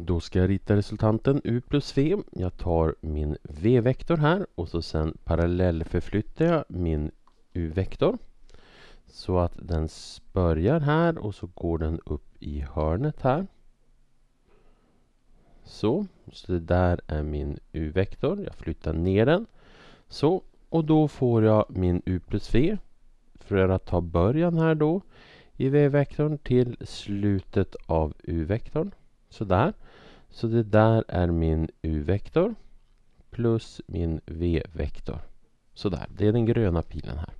Då ska jag rita resultanten U plus V. Jag tar min V-vektor här och så sen parallellförflyttar jag min U-vektor. Så att den börjar här och så går den upp i hörnet här. Så, så det där är min U-vektor. Jag flyttar ner den. Så, och då får jag min U plus V. För att ta början här då i V-vektorn till slutet av U-vektorn. Sådär. Så det där är min u-vektor plus min v-vektor. Sådär, det är den gröna pilen här.